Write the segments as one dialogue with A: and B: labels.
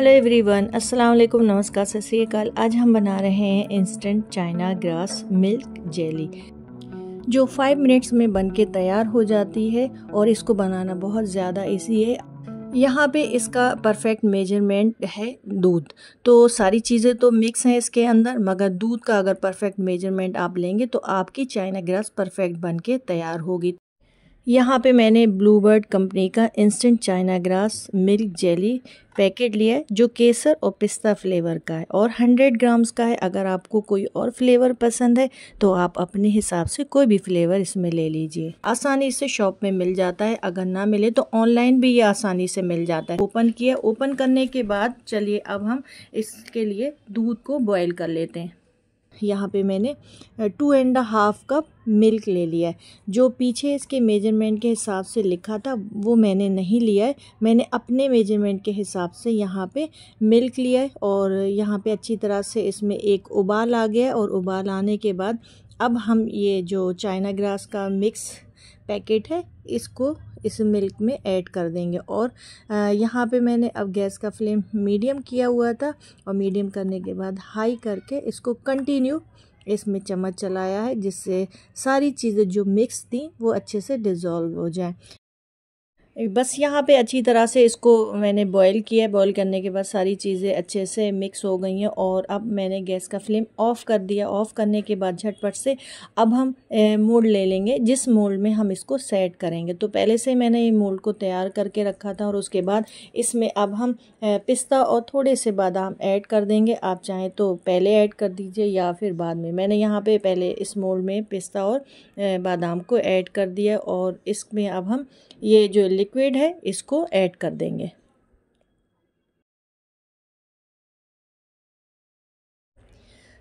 A: hello everyone अस्सलाम वालेकुम नमस्कार सत श्रीकाल आज हम बना रहे हैं instant China grass milk jelly जो फाइव मिनट्स में बन के तैयार हो जाती है और इसको बनाना बहुत ज़्यादा इजी है यहाँ पे इसका परफेक्ट मेजरमेंट है दूध तो सारी चीज़ें तो मिक्स हैं इसके अंदर मगर दूध का अगर परफेक्ट मेजरमेंट आप लेंगे तो आपकी चाइना ग्रास परफेक्ट बन के तैयार होगी यहाँ पे मैंने ब्लू बर्ड कंपनी का instant China grass milk jelly packet लिया है जो केसर और पिस्ता फ्लेवर का है और 100 ग्राम्स का है अगर आपको कोई और फ्लेवर पसंद है तो आप अपने हिसाब से कोई भी फ्लेवर इसमें ले लीजिए आसानी से शॉप में मिल जाता है अगर ना मिले तो ऑनलाइन भी ये आसानी से मिल जाता है ओपन किया ओपन करने के बाद चलिए अब हम इसके लिए दूध को बॉयल कर लेते हैं यहाँ पे मैंने two and half cup milk ले लिया है जो पीछे इसके मेजरमेंट के हिसाब से लिखा था वो मैंने नहीं लिया है मैंने अपने मेजरमेंट के हिसाब से यहाँ पे मिल्क लिया है और यहाँ पे अच्छी तरह से इसमें एक उबाल आ गया और उबाल आने के बाद अब हम ये जो चाइना ग्रास का मिक्स पैकेट है इसको इस मिल्क में ऐड कर देंगे और यहाँ पे मैंने अब गैस का फ्लेम मीडियम किया हुआ था और मीडियम करने के बाद हाई करके इसको कंटिन्यू इसमें चम्मच चलाया है जिससे सारी चीज़ें जो मिक्स थी वो अच्छे से डिज़ोल्व हो जाए बस यहाँ पे अच्छी तरह से इसको मैंने बॉईल किया है बॉईल करने के बाद सारी चीज़ें अच्छे से मिक्स हो गई हैं और अब मैंने गैस का फ्लेम ऑफ़ कर दिया ऑफ़ करने के बाद झटपट से अब हम मोल्ड ले लेंगे जिस मोल्ड में हम इसको सेट करेंगे तो पहले से मैंने ये मोल्ड को तैयार करके रखा था और उसके बाद इसमें अब हम पिस्ता और थोड़े से बादाम ऐड कर देंगे आप चाहें तो पहले ऐड कर दीजिए या फिर बाद में मैंने यहाँ पर पहले इस मोल्ड में पिस्ता और बादाम को ऐड कर दिया और इसमें अब हम ये जो लिक्विड है इसको ऐड कर देंगे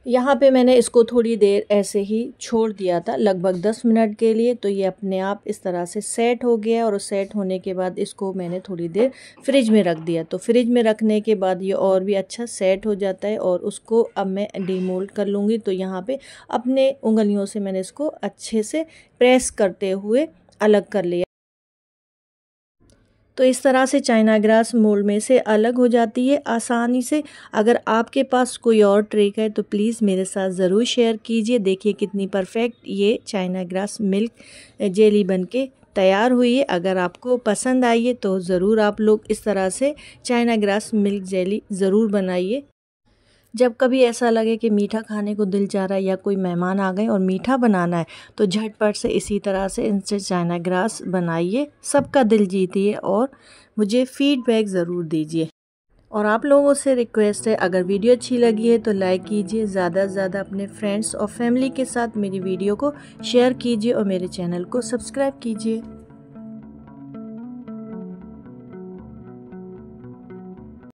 A: यहाँ पे मैंने इसको थोड़ी देर ऐसे ही छोड़ दिया था लगभग 10 मिनट के लिए तो ये अपने आप इस तरह से सेट हो गया और सेट होने के बाद इसको मैंने थोड़ी देर फ्रिज में रख दिया तो फ्रिज में रखने के बाद ये और भी अच्छा सेट हो जाता है और उसको अब मैं डीमोल्ड कर लूँगी तो यहाँ पे अपने उंगलियों से मैंने इसको अच्छे से प्रेस करते हुए अलग कर लिया तो इस तरह से चाइना ग्रास मोल्ड में से अलग हो जाती है आसानी से अगर आपके पास कोई और ट्रिक है तो प्लीज़ मेरे साथ ज़रूर शेयर कीजिए देखिए कितनी परफेक्ट ये चाइना ग्रास मिल्क जेली बन के तैयार हुई है अगर आपको पसंद आई है तो ज़रूर आप लोग इस तरह से चाइना ग्रास मिल्क जेली ज़रूर बनाइए जब कभी ऐसा लगे कि मीठा खाने को दिल जा रहा है या कोई मेहमान आ गए और मीठा बनाना है तो झटपट से इसी तरह से इनसे चाइना ग्रास बनाइए सबका दिल जीतिए और मुझे फीडबैक ज़रूर दीजिए और आप लोगों से रिक्वेस्ट है अगर वीडियो अच्छी लगी है तो लाइक कीजिए ज़्यादा से ज़्यादा अपने फ्रेंड्स और फैमिली के साथ मेरी वीडियो को शेयर कीजिए और मेरे चैनल को सब्सक्राइब कीजिए